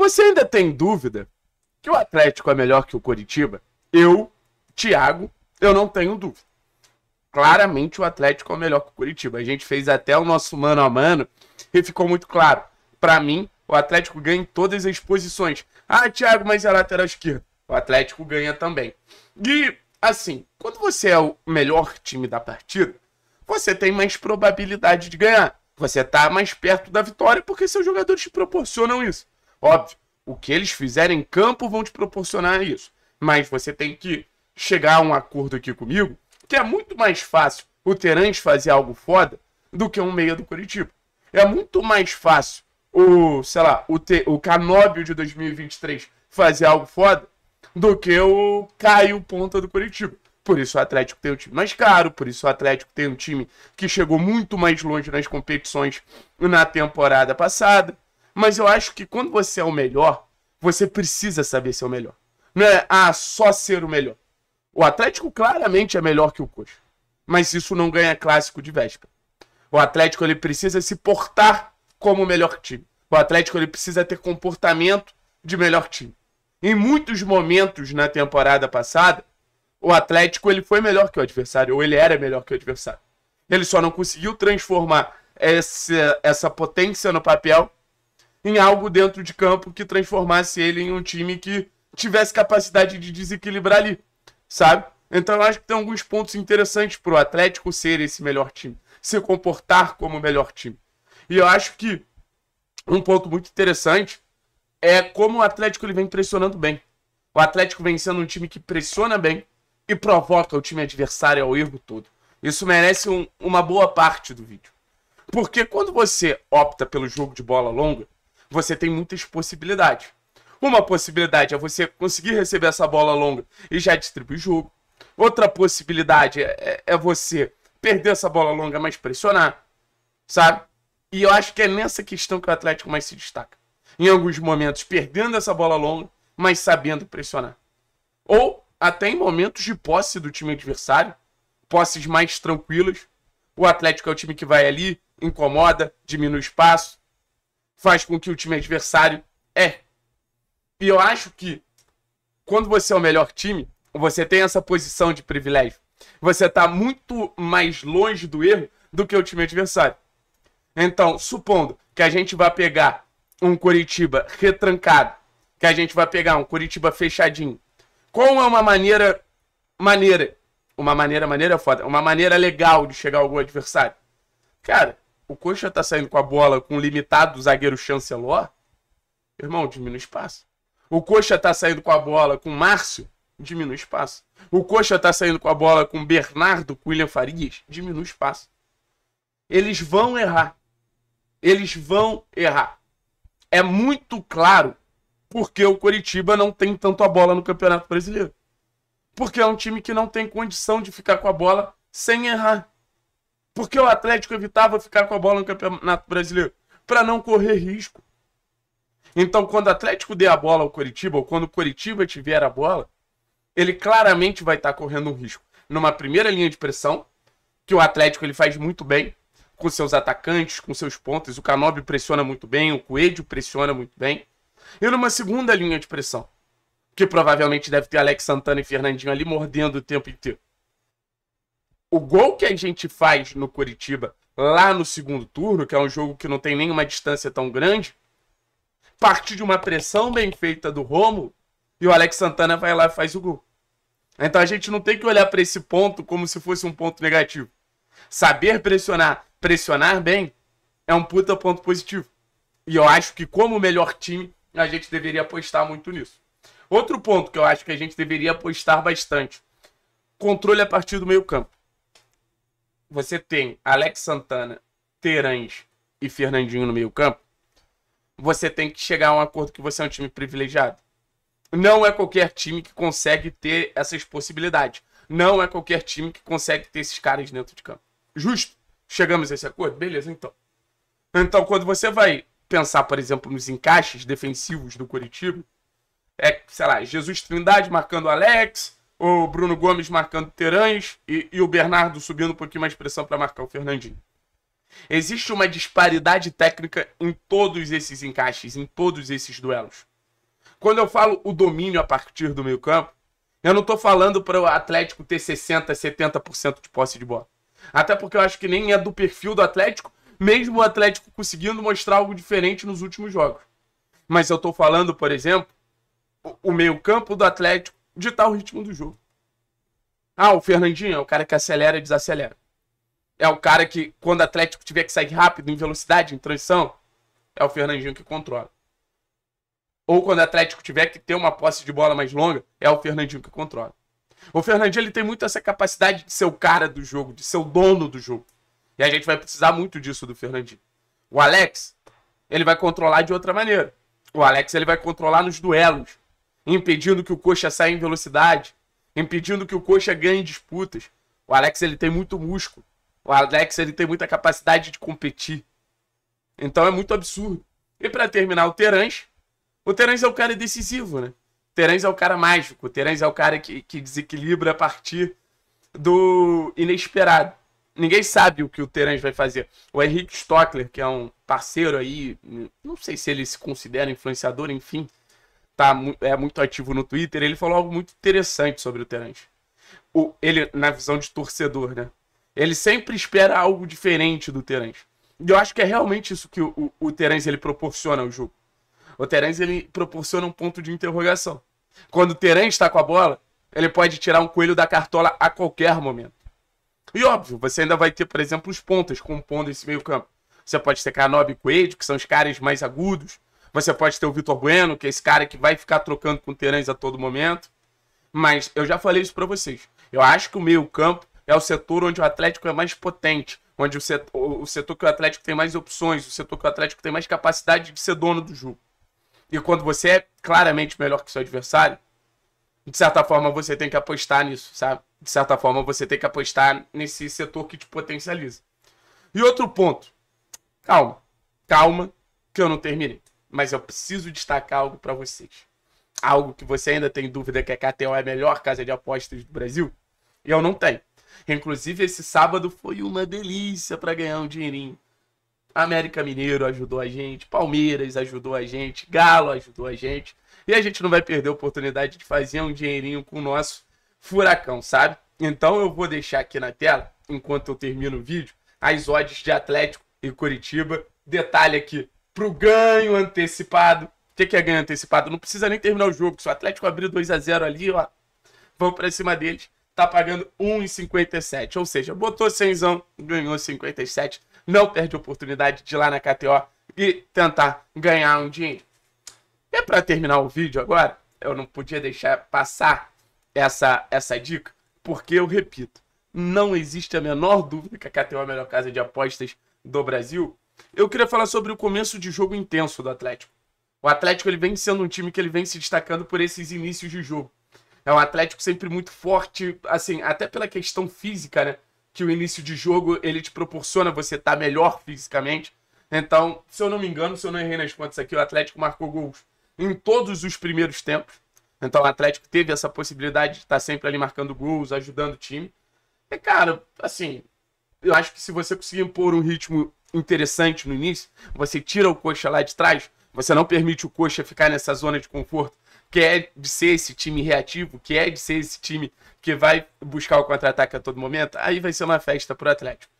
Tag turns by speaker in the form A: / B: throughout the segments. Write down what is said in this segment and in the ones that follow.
A: Você ainda tem dúvida que o Atlético é melhor que o Coritiba? Eu, Thiago, eu não tenho dúvida. Claramente o Atlético é melhor que o Curitiba. A gente fez até o nosso mano a mano e ficou muito claro. Para mim, o Atlético ganha em todas as posições. Ah, Thiago, mas é lateral esquerda. O Atlético ganha também. E, assim, quando você é o melhor time da partida, você tem mais probabilidade de ganhar. Você tá mais perto da vitória porque seus jogadores te proporcionam isso. Óbvio, o que eles fizerem em campo vão te proporcionar isso. Mas você tem que chegar a um acordo aqui comigo, que é muito mais fácil o Terence fazer algo foda do que um meia do Curitiba. É muito mais fácil o, sei lá, o, Te, o Canóbio de 2023 fazer algo foda do que o Caio Ponta do Curitiba. Por isso o Atlético tem um time mais caro, por isso o Atlético tem um time que chegou muito mais longe nas competições na temporada passada. Mas eu acho que quando você é o melhor, você precisa saber ser o melhor. Não é, ah, só ser o melhor. O Atlético claramente é melhor que o Coxa. Mas isso não ganha clássico de véspera. O Atlético ele precisa se portar como o melhor time. O Atlético ele precisa ter comportamento de melhor time. Em muitos momentos na temporada passada, o Atlético ele foi melhor que o adversário, ou ele era melhor que o adversário. Ele só não conseguiu transformar essa, essa potência no papel em algo dentro de campo que transformasse ele em um time que tivesse capacidade de desequilibrar ali, sabe? Então eu acho que tem alguns pontos interessantes pro Atlético ser esse melhor time, se comportar como o melhor time. E eu acho que um ponto muito interessante é como o Atlético ele vem pressionando bem. O Atlético vem sendo um time que pressiona bem e provoca o time adversário ao erro todo. Isso merece um, uma boa parte do vídeo. Porque quando você opta pelo jogo de bola longa, você tem muitas possibilidades. Uma possibilidade é você conseguir receber essa bola longa e já distribuir o jogo. Outra possibilidade é, é, é você perder essa bola longa, mas pressionar. Sabe? E eu acho que é nessa questão que o Atlético mais se destaca. Em alguns momentos, perdendo essa bola longa, mas sabendo pressionar. Ou até em momentos de posse do time adversário, posses mais tranquilas. O Atlético é o time que vai ali, incomoda, diminui o espaço, faz com que o time adversário é. E eu acho que quando você é o melhor time, você tem essa posição de privilégio. Você está muito mais longe do erro do que o time adversário. Então, supondo que a gente vai pegar um Curitiba retrancado, que a gente vai pegar um Curitiba fechadinho. Qual é uma maneira maneira, uma maneira maneira é foda, uma maneira legal de chegar ao gol adversário? Cara, o Coxa tá saindo com a bola com o limitado zagueiro chancelor, irmão, diminui espaço. O Coxa tá saindo com a bola com o Márcio, diminui espaço. O Coxa tá saindo com a bola com o Bernardo, com o William Farias, diminui espaço. Eles vão errar. Eles vão errar. É muito claro porque o Coritiba não tem tanto a bola no Campeonato Brasileiro. Porque é um time que não tem condição de ficar com a bola sem errar. Porque o Atlético evitava ficar com a bola no Campeonato Brasileiro para não correr risco. Então, quando o Atlético der a bola ao Coritiba, ou quando o Coritiba tiver a bola, ele claramente vai estar tá correndo um risco. Numa primeira linha de pressão, que o Atlético ele faz muito bem, com seus atacantes, com seus pontos, o Canobi pressiona muito bem, o Coelho pressiona muito bem. E numa segunda linha de pressão, que provavelmente deve ter Alex Santana e Fernandinho ali mordendo o tempo inteiro o gol que a gente faz no Curitiba lá no segundo turno, que é um jogo que não tem nenhuma distância tão grande, parte de uma pressão bem feita do Romo e o Alex Santana vai lá e faz o gol. Então a gente não tem que olhar para esse ponto como se fosse um ponto negativo. Saber pressionar, pressionar bem é um puta ponto positivo. E eu acho que como melhor time, a gente deveria apostar muito nisso. Outro ponto que eu acho que a gente deveria apostar bastante. Controle a partir do meio campo você tem Alex Santana, Terãs e Fernandinho no meio campo, você tem que chegar a um acordo que você é um time privilegiado. Não é qualquer time que consegue ter essas possibilidades. Não é qualquer time que consegue ter esses caras dentro de campo. Justo? Chegamos a esse acordo? Beleza, então. Então, quando você vai pensar, por exemplo, nos encaixes defensivos do Curitiba, é, sei lá, Jesus Trindade marcando Alex, o Bruno Gomes marcando Terães e, e o Bernardo subindo um pouquinho mais de pressão para marcar o Fernandinho. Existe uma disparidade técnica em todos esses encaixes, em todos esses duelos. Quando eu falo o domínio a partir do meio-campo, eu não estou falando para o Atlético ter 60, 70% de posse de bola. Até porque eu acho que nem é do perfil do Atlético, mesmo o Atlético conseguindo mostrar algo diferente nos últimos jogos. Mas eu estou falando, por exemplo, o meio-campo do Atlético ditar o ritmo do jogo. Ah, o Fernandinho é o cara que acelera e desacelera. É o cara que, quando o Atlético tiver que sair rápido, em velocidade, em transição, é o Fernandinho que controla. Ou quando o Atlético tiver que ter uma posse de bola mais longa, é o Fernandinho que controla. O Fernandinho ele tem muito essa capacidade de ser o cara do jogo, de ser o dono do jogo. E a gente vai precisar muito disso do Fernandinho. O Alex, ele vai controlar de outra maneira. O Alex ele vai controlar nos duelos impedindo que o coxa saia em velocidade, impedindo que o coxa ganhe disputas. O Alex ele tem muito músculo. O Alex ele tem muita capacidade de competir. Então é muito absurdo. E para terminar o Terãs, o Terãs é o cara decisivo, né? O Terãs é o cara mágico, o Terãs é o cara que, que desequilibra a partir do inesperado. Ninguém sabe o que o Terãs vai fazer. O Henrique Stockler, que é um parceiro aí, não sei se ele se considera influenciador, enfim, tá, é muito ativo no Twitter, ele falou algo muito interessante sobre o Terence. O, ele, na visão de torcedor, né? Ele sempre espera algo diferente do Terence. E eu acho que é realmente isso que o, o, o Terence ele proporciona ao jogo. O Terence ele proporciona um ponto de interrogação. Quando o Terence está com a bola, ele pode tirar um coelho da cartola a qualquer momento. E óbvio, você ainda vai ter, por exemplo, os pontas compondo esse meio campo. Você pode ter Canob e Coelho, que são os caras mais agudos, você pode ter o Vitor Bueno, que é esse cara que vai ficar trocando com o Terãs a todo momento. Mas eu já falei isso para vocês. Eu acho que o meio-campo é o setor onde o Atlético é mais potente, onde o setor, o setor que o Atlético tem mais opções, o setor que o Atlético tem mais capacidade de ser dono do jogo. E quando você é claramente melhor que seu adversário, de certa forma você tem que apostar nisso, sabe? De certa forma você tem que apostar nesse setor que te potencializa. E outro ponto. Calma, calma, que eu não terminei mas eu preciso destacar algo para vocês. Algo que você ainda tem dúvida que a KTO é a melhor casa de apostas do Brasil? Eu não tenho. Inclusive, esse sábado foi uma delícia para ganhar um dinheirinho. América Mineiro ajudou a gente, Palmeiras ajudou a gente, Galo ajudou a gente. E a gente não vai perder a oportunidade de fazer um dinheirinho com o nosso furacão, sabe? Então eu vou deixar aqui na tela, enquanto eu termino o vídeo, as odds de Atlético e Curitiba. Detalhe aqui, pro ganho antecipado. O que, que é ganho antecipado? Não precisa nem terminar o jogo. Se o Atlético abrir 2 a 0 ali, ó, para cima deles. Tá pagando 1,57. Ou seja, botou 100, ganhou 57. Não perde a oportunidade de ir lá na KTO e tentar ganhar um dinheiro. É para terminar o vídeo agora, eu não podia deixar passar essa, essa dica, porque eu repito, não existe a menor dúvida que a KTO é a melhor casa de apostas do Brasil. Eu queria falar sobre o começo de jogo intenso do Atlético. O Atlético ele vem sendo um time que ele vem se destacando por esses inícios de jogo. É um Atlético sempre muito forte, assim, até pela questão física, né? Que o início de jogo ele te proporciona você estar tá melhor fisicamente. Então, se eu não me engano, se eu não errei nas contas aqui, o Atlético marcou gols em todos os primeiros tempos. Então, o Atlético teve essa possibilidade de estar tá sempre ali marcando gols, ajudando o time. E, cara, assim, eu acho que se você conseguir impor um ritmo interessante no início, você tira o coxa lá de trás, você não permite o coxa ficar nessa zona de conforto, que é de ser esse time reativo, que é de ser esse time que vai buscar o contra-ataque a todo momento, aí vai ser uma festa pro Atlético.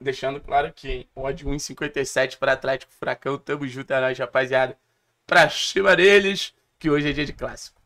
A: Deixando claro que o odd 1,57 para Atlético Furacão. Tamo junto, é nóis, rapaziada. Pra cima deles, que hoje é dia de clássico.